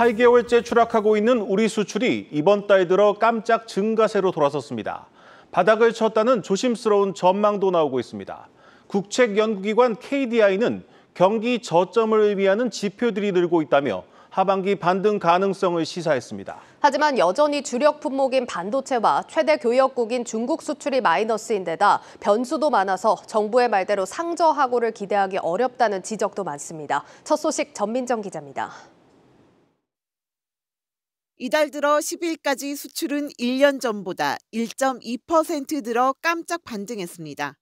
8개월째 추락하고 있는 우리 수출이 이번 달 들어 깜짝 증가세로 돌아섰습니다. 바닥을 쳤다는 조심스러운 전망도 나오고 있습니다. 국책연구기관 KDI는 경기 저점을 의미하는 지표들이 늘고 있다며 하반기 반등 가능성을 시사했습니다. 하지만 여전히 주력 품목인 반도체와 최대 교역국인 중국 수출이 마이너스인데다 변수도 많아서 정부의 말대로 상저하고를 기대하기 어렵다는 지적도 많습니다. 첫 소식 전민정 기자입니다. 이달 들어 10일까지 수출은 1년 전보다 1.2% 늘어 깜짝 반등했습니다.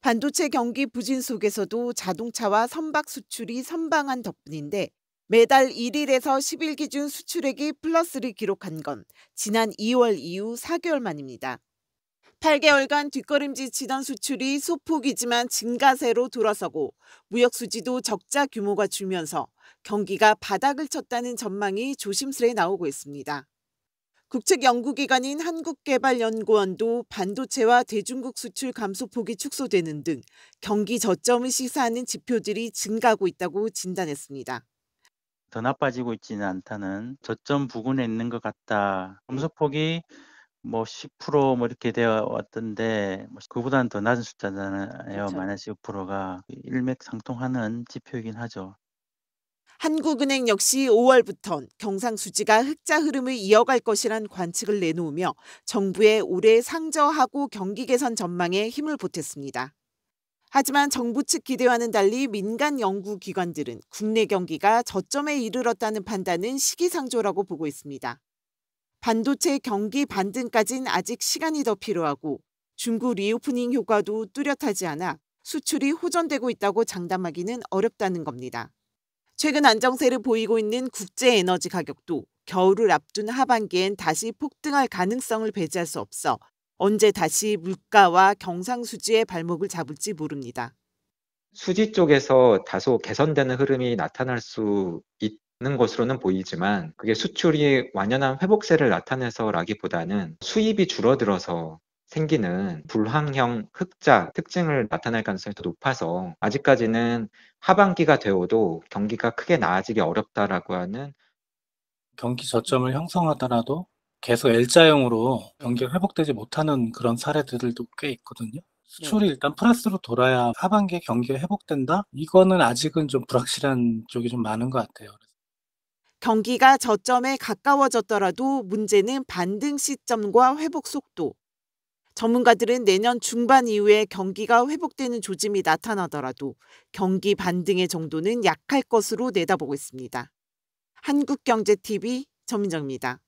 반도체 경기 부진 속에서도 자동차와 선박 수출이 선방한 덕분인데 매달 1일에서 10일 기준 수출액이 플러스를 기록한 건 지난 2월 이후 4개월 만입니다. 8개월간 뒷걸음질치던 수출이 소폭이지만 증가세로 돌아서고 무역 수지도 적자 규모가 줄면서 경기가 바닥을 쳤다는 전망이 조심스레 나오고 있습니다. 국책 연구기관인 한국개발연구원도 반도체와 대중국 수출 감소폭이 축소되는 등 경기 저점을 시사하는 지표들이 증가하고 있다고 진단했습니다. 더 나빠지고 있지는 않다는 저점 부근에 있는 것 같다. 감소폭이 뭐 10%뭐 이렇게 되어 왔던데 뭐 그보다는 더 낮은 숫자잖아요. 그쵸. 그렇죠. 마이너스 6%가 그 일맥상통하는 지표이긴 하죠. 한국은행 역시 5월부턴 경상수지가 흑자 흐름을 이어갈 것이란 관측을 내놓으며 정부의 올해 상저하고 경기 개선 전망에 힘을 보탰습니다. 하지만 정부 측 기대와는 달리 민간 연구 기관들은 국내 경기가 저점에 이르렀다는 판단은 시기상조라고 보고 있습니다. 반도체 경기 반등까진 아직 시간이 더 필요하고 중국 리오프닝 효과도 뚜렷하지 않아 수출이 호전되고 있다고 장담하기는 어렵다는 겁니다. 최근 안정세를 보이고 있는 국제 에너지 가격도 겨울을 앞둔 하반기엔 다시 폭등할 가능성을 배제할 수 없어 언제 다시 물가와 경상수지의 발목을 잡을지 모릅니다. 수지 쪽에서 다소 개선되는 흐름이 나타날 수 있, 있는 것으로는 보이지만 그게 수출이 완연한 회복세를 나타내서라기보다는 수입이 줄어들어서 생기는 불황형 흑자 특징을 나타낼 가능성이 더 높아서 아직까지는 하반기가 되어도 경기가 크게 나아지기 어렵다라고 하는 경기 저점을 형성하더라도 계속 L자형으로 경기가 회복되지 못하는 그런 사례들도 꽤 있거든요. 수출이 네. 일단 플러스로 돌아야 하반기에 경기가 회복된다? 이거는 아직은 좀 불확실한 쪽이 좀 많은 것 같아요. 경기가 저점에 가까워졌더라도 문제는 반등 시점과 회복 속도. 전문가들은 내년 중반 이후에 경기가 회복되는 조짐이 나타나더라도 경기 반등의 정도는 약할 것으로 내다보고 있습니다. 한국경제TV 전민정입니다.